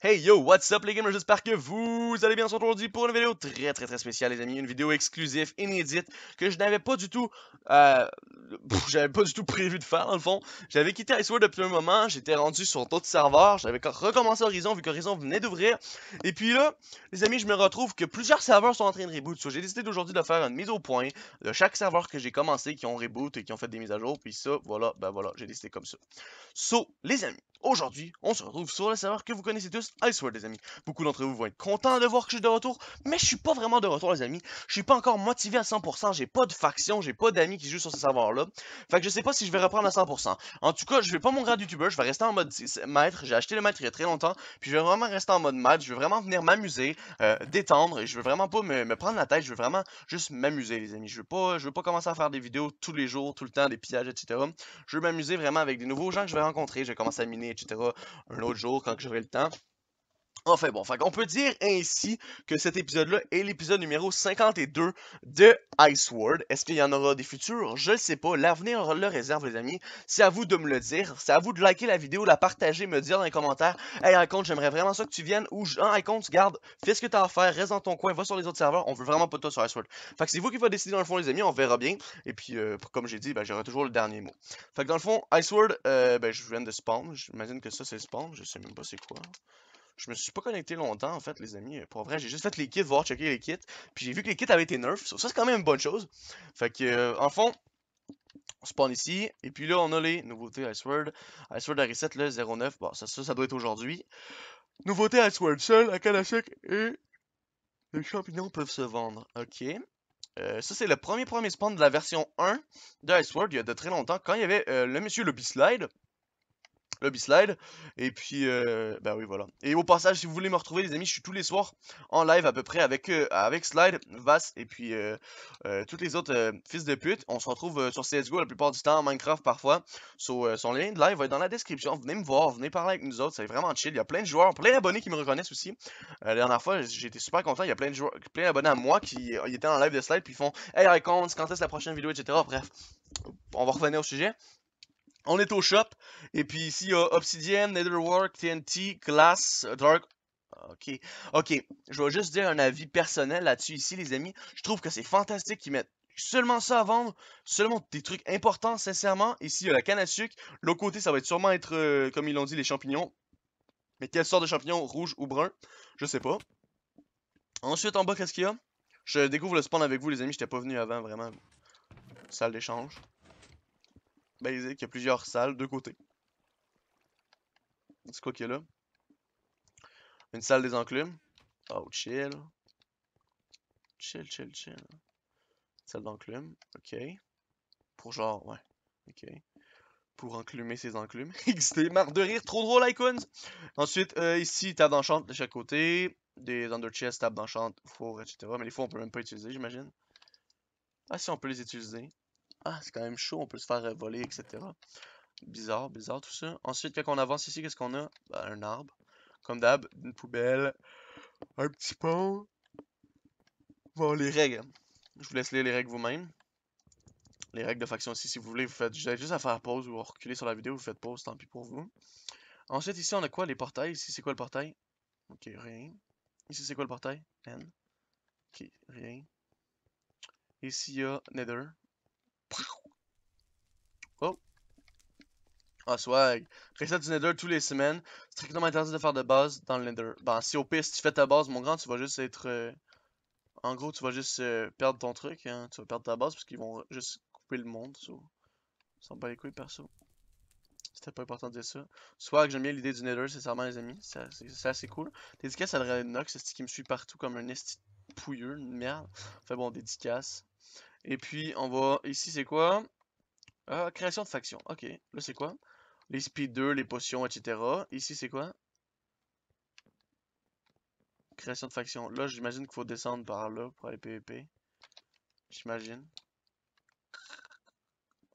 Hey yo, what's up les gamers, j'espère que vous allez bien aujourd'hui pour une vidéo très très très spéciale les amis, une vidéo exclusive, inédite, que je n'avais pas du tout, euh, j'avais pas du tout prévu de faire dans le fond, j'avais quitté Iceworld depuis un moment, j'étais rendu sur d'autres serveurs, j'avais recommencé Horizon vu qu'Horizon venait d'ouvrir, et puis là, les amis, je me retrouve que plusieurs serveurs sont en train de reboot, so, j'ai décidé aujourd'hui de faire une mise au point de chaque serveur que j'ai commencé, qui ont reboot et qui ont fait des mises à jour, puis ça, voilà, ben voilà, j'ai décidé comme ça. So, les amis, aujourd'hui, on se retrouve sur le serveur que vous connaissez tous, Iceward les amis. Beaucoup d'entre vous vont être contents de voir que je suis de retour, mais je suis pas vraiment de retour les amis. Je suis pas encore motivé à 100%, j'ai pas de faction, j'ai pas d'amis qui jouent sur ce serveur là. Fait que je sais pas si je vais reprendre à 100%. En tout cas, je vais pas mon grade youtubeur, je vais rester en mode maître. J'ai acheté le maître il y a très longtemps, puis je vais vraiment rester en mode maître. Je vais vraiment venir m'amuser, euh, détendre, et je veux vraiment pas me, prendre la tête, je veux vraiment juste m'amuser les amis. Je veux pas je veux pas commencer à faire des vidéos tous les jours, tout le temps, des pillages, etc. Je veux m'amuser vraiment avec des nouveaux gens que je vais rencontrer, je vais commencer à miner, etc. un autre jour quand j'aurai le temps. Enfin bon, on peut dire ainsi que cet épisode-là est l'épisode numéro 52 de Ice World. Est-ce qu'il y en aura des futurs? Je ne sais pas. L'avenir le réserve, les amis. C'est à vous de me le dire. C'est à vous de liker la vidéo, la partager, me dire dans les commentaires. Hey, Icon, j'aimerais vraiment ça que tu viennes. Ou, en hein, Icon, garde, fais ce que t'as à faire, reste dans ton coin, va sur les autres serveurs. On veut vraiment pas de toi sur Ice Fait c'est vous qui va décider dans le fond, les amis. On verra bien. Et puis, euh, comme j'ai dit, ben, j'aurai toujours le dernier mot. Fait dans le fond, Ice euh, ben, je viens de spawn. J'imagine que ça, c'est spawn. Je sais même pas c'est quoi. Je me suis pas connecté longtemps, en fait, les amis. Pour vrai, j'ai juste fait les kits, voir, checker les kits. Puis j'ai vu que les kits avaient été nerfs. Ça, c'est quand même une bonne chose. Fait que, euh, en fond, on spawn ici. Et puis là, on a les nouveautés Ice Iceworld à reset, le 09. Bon, ça, ça, doit être aujourd'hui. Nouveauté Iceworld seul à Kalashek et les champignons peuvent se vendre. Ok. Euh, ça, c'est le premier premier spawn de la version 1 de World, il y a de très longtemps, quand il y avait euh, le monsieur Lobby Slide le slide Et puis, euh, ben oui, voilà. Et au passage, si vous voulez me retrouver, les amis, je suis tous les soirs en live à peu près avec, euh, avec Slide, Vas et puis euh, euh toutes les autres fils de pute. On se retrouve sur CSGO la plupart du temps, Minecraft parfois. sur son lien de live va être dans la description. Venez me voir, venez parler avec nous autres, c'est vraiment chill. Il y a plein de joueurs, plein d'abonnés qui me reconnaissent aussi. la dernière fois, j'étais super content. Il y a plein de joueurs, plein d'abonnés à moi qui étaient en live de Slide, puis ils font Hey, Icons, quand est-ce la prochaine vidéo, etc. Bref, on va revenir au sujet on est au shop. Et puis ici, il y a Obsidian, Netherwork, TNT, Glass, Dark. Ok, ok. Je vais juste dire un avis personnel là-dessus ici, les amis. Je trouve que c'est fantastique qu'ils mettent seulement ça à vendre, seulement des trucs importants, sincèrement. Ici, il y a la canne à sucre. L'autre côté, ça va être sûrement être, euh, comme ils l'ont dit, les champignons. Mais quelle sorte de champignons, rouge ou brun, je sais pas. Ensuite, en bas, qu'est-ce qu'il y a Je découvre le spawn avec vous, les amis. J'étais pas venu avant, vraiment. Salle d'échange basic, il y a plusieurs salles, de côté. C'est quoi qu'il y a là? Une salle des enclumes. Oh, chill. Chill, chill, chill. Salle d'enclume. OK. Pour genre, ouais. OK. Pour enclumer ses enclumes. XD, marre de rire, trop drôle, icons. Ensuite, euh, ici, table d'enchant de chaque côté. Des under underchests, table d'enchant, four, etc. Mais les fours, on peut même pas utiliser, j'imagine. Ah si, on peut les utiliser. Ah, c'est quand même chaud, on peut se faire euh, voler, etc. Bizarre, bizarre tout ça. Ensuite, quand on avance ici, qu'est-ce qu'on a bah, Un arbre. Comme d'hab, une poubelle, un petit pont. Bon, les règles. Je vous laisse lire les règles vous-même. Les règles de faction aussi. si vous voulez, vous faites juste à faire pause ou à reculer sur la vidéo, vous faites pause, tant pis pour vous. Ensuite, ici, on a quoi Les portails. Ici, c'est quoi le portail Ok, rien. Ici, c'est quoi le portail N. Ok, rien. Ici, il y a Nether. Ah swag. Reset du nether tous les semaines. Strictement interdit de faire de base dans le nether. Bah si au pire, tu fais ta base, mon grand, tu vas juste être. Euh, en gros, tu vas juste euh, perdre ton truc. Hein. Tu vas perdre ta base parce qu'ils vont juste couper le monde. So. Ils pas les couilles, perso. C'était pas important de dire ça. Swag, j'aime bien l'idée du nether, c'est sincèrement, les amis. c'est assez cool. Dédicace à Red Nox, c'est ce qui me suit partout comme un esti pouilleux, une merde. Enfin bon, dédicace. Et puis, on va. Ici, c'est quoi Ah création de faction. Ok. Là, c'est quoi les speed 2, les potions, etc. Ici, c'est quoi? Création de faction. Là, j'imagine qu'il faut descendre par là pour aller PVP. J'imagine.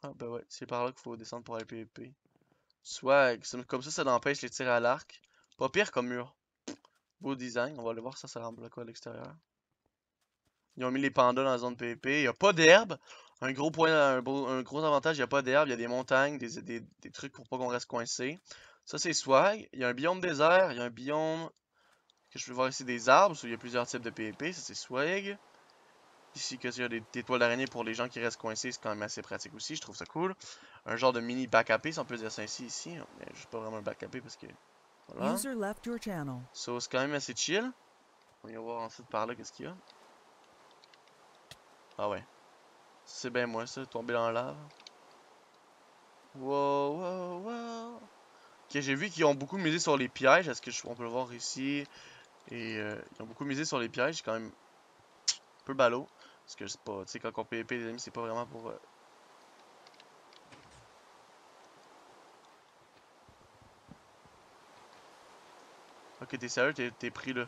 Ah bah ben ouais, c'est par là qu'il faut descendre pour aller PVP. Swag. Comme ça, ça n'empêche les tirs à l'arc. Pas pire comme mur. Beau design. On va aller voir ça, ça ressemble quoi à l'extérieur. Ils ont mis les pandas dans la zone PVP. Il n'y a pas d'herbe un gros point, un, gros avantage, il n'y a pas d'herbe, il y a des montagnes, des, trucs pour pas qu'on reste coincé. Ça, c'est swag. Il y a un biome désert, il y a un biome que je peux voir ici des arbres, où il y a plusieurs types de PVP, ça c'est swag. Ici, que y a des, étoiles toiles d'araignée pour les gens qui restent coincés, c'est quand même assez pratique aussi, je trouve ça cool. Un genre de mini back à si on peut dire ça ainsi ici. Mais je pas vraiment un back parce que. Voilà. So, c'est quand même assez chill. On va voir ensuite par là qu'est-ce qu'il y a. Ah ouais. C'est bien moi ça, tomber dans lave. Wow, wow, wow. Ok, j'ai vu qu'ils ont beaucoup misé sur les pièges. Est-ce que je, on peut le voir ici? Et euh, ils ont beaucoup misé sur les pièges. C'est quand même un peu ballot. Parce que je pas, tu sais, quand on PvP les amis, c'est pas vraiment pour. Euh, ok, t'es sérieux, t'es pris là.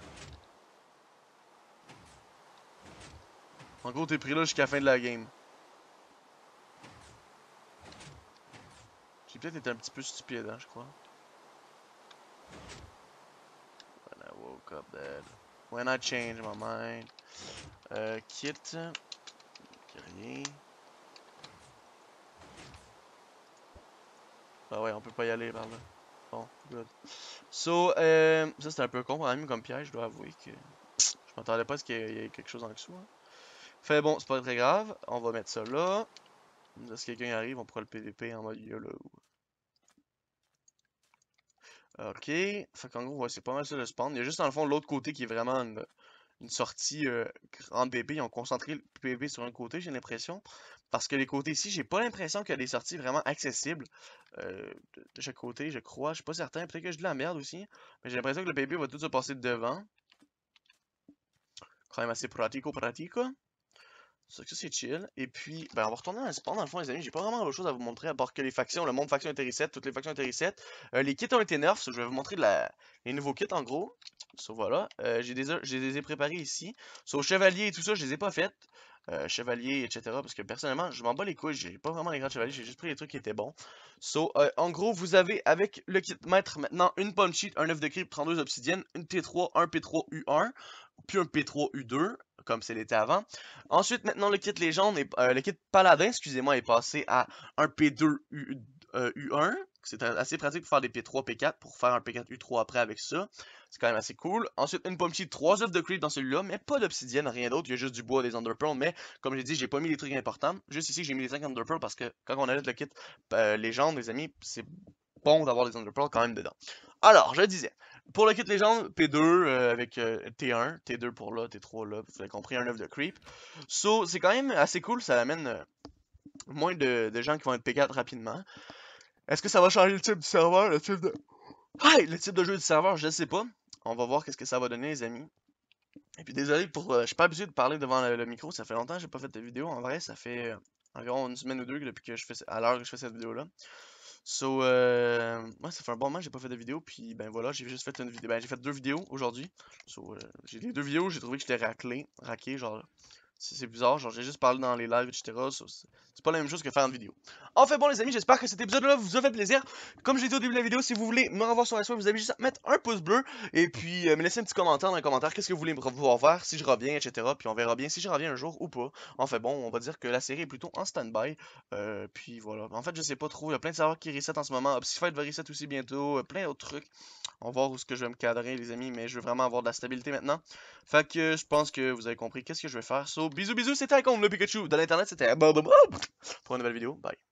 En gros, t'es pris là jusqu'à la fin de la game. peut-être un petit peu stupide, hein, je crois. When I woke up dead. When I changed my mind. Euh, Rien. Bah ouais, on peut pas y aller par là. Bon, good. So, euh, ça c'était un peu con, même comme piège, je dois avouer que je m'attendais pas à ce qu'il y ait quelque chose en dessous. Hein. Fait bon, c'est pas très grave, on va mettre ça là. Si quelqu'un arrive, on prend le PVP en mode YOLO. Ok, fait gros, c'est pas mal ça le spawn. Il y a juste dans le fond l'autre côté qui est vraiment une, sortie euh, grande bébé. Ils ont concentré le bébé sur un côté, j'ai l'impression. Parce que les côtés ici, j'ai pas l'impression qu'il y a des sorties vraiment accessibles euh, de, chaque côté, je crois. Je suis pas certain. Peut-être que je de la merde aussi. Mais j'ai l'impression que le bébé va tout se passer devant. Quand même assez pratico, pratico ça c'est chill. Et puis, ben, on va retourner dans le spawn. Dans le fond, les amis, j'ai pas vraiment autre chose à vous montrer à part que les factions, le monde faction était reset, toutes les factions étaient reset. Euh, les kits ont été nerfs, je vais vous montrer les nouveaux kits en gros. So voilà, euh, j'ai des... je les ai préparés ici. So chevalier et tout ça, je les ai pas faites. Euh, chevalier, etc. Parce que personnellement, je m'en bats les couilles, j'ai pas vraiment les grands chevaliers, j'ai juste pris les trucs qui étaient bons. So, euh, en gros, vous avez avec le kit maître maintenant une punch sheet, un œuf de creep, 32 obsidienne, une T3, un P3U1, puis un P3U2, comme c'était avant. Ensuite, maintenant, le kit légende, est, euh, le kit paladin, excusez-moi, est passé à un P2 U, 1 euh, C'est assez pratique pour faire des P3, P4, pour faire un P4 U3 après avec ça. C'est quand même assez cool. Ensuite, une pomme 3 œufs de creep dans celui-là, mais pas d'obsidienne, rien d'autre. Il y a juste du bois, des underpearls, mais comme j'ai dit, j'ai pas mis les trucs importants. Juste ici, j'ai mis les 5 underpearls parce que quand on allait le kit euh, légende, les amis, c'est bon d'avoir des underpearls quand même dedans. Alors, je disais, pour le kit légende, P2 euh, avec T1, euh, T2 pour là, T3 là, vous avez compris, un œuf de creep. So, c'est quand même assez cool, ça amène euh, moins de, gens qui vont être P4 rapidement. Est-ce que ça va changer le type du serveur, le type de... Hey, le type de jeu du serveur, je sais pas. On va voir qu'est-ce que ça va donner, les amis. Et puis désolé pour... je suis pas habitué de parler devant le, micro, ça fait longtemps que j'ai pas fait de vidéo. En vrai, ça fait environ une semaine ou deux depuis que je fais... à l'heure que je fais cette vidéo-là. So, euh, ça fait un bon moment que j'ai pas fait de vidéo, puis ben voilà, j'ai juste fait une vidéo. Ben, j'ai fait deux vidéos aujourd'hui. So, euh, j'ai les deux vidéos, j'ai trouvé que j'étais raclé, raqué, genre, c'est bizarre, genre j'ai juste parlé dans les lives, etc. C'est pas la même chose que faire une vidéo. En fait, bon les amis, j'espère que cet épisode-là vous a fait plaisir. Comme j'ai dit au début de la vidéo, si vous voulez me revoir sur la soirée, vous avez juste à mettre un pouce bleu et puis euh, me laisser un petit commentaire dans les commentaires. Qu'est-ce que vous voulez me revoir faire, si je reviens, etc. Puis on verra bien si je reviens un jour ou pas. En fait, bon, on va dire que la série est plutôt en stand-by. Euh, puis voilà. En fait, je sais pas trop. Il y a plein de savoirs qui reset en ce moment. fight va reset aussi bientôt. Euh, plein d'autres trucs. On va voir où ce que je vais me cadrer les amis, mais je veux vraiment avoir de la stabilité maintenant. Fait que je pense que vous avez compris qu'est-ce que je vais faire. Bisous, bisous, c'était Icon, le Pikachu. Dans l'internet, c'était pour une nouvelle vidéo. Bye.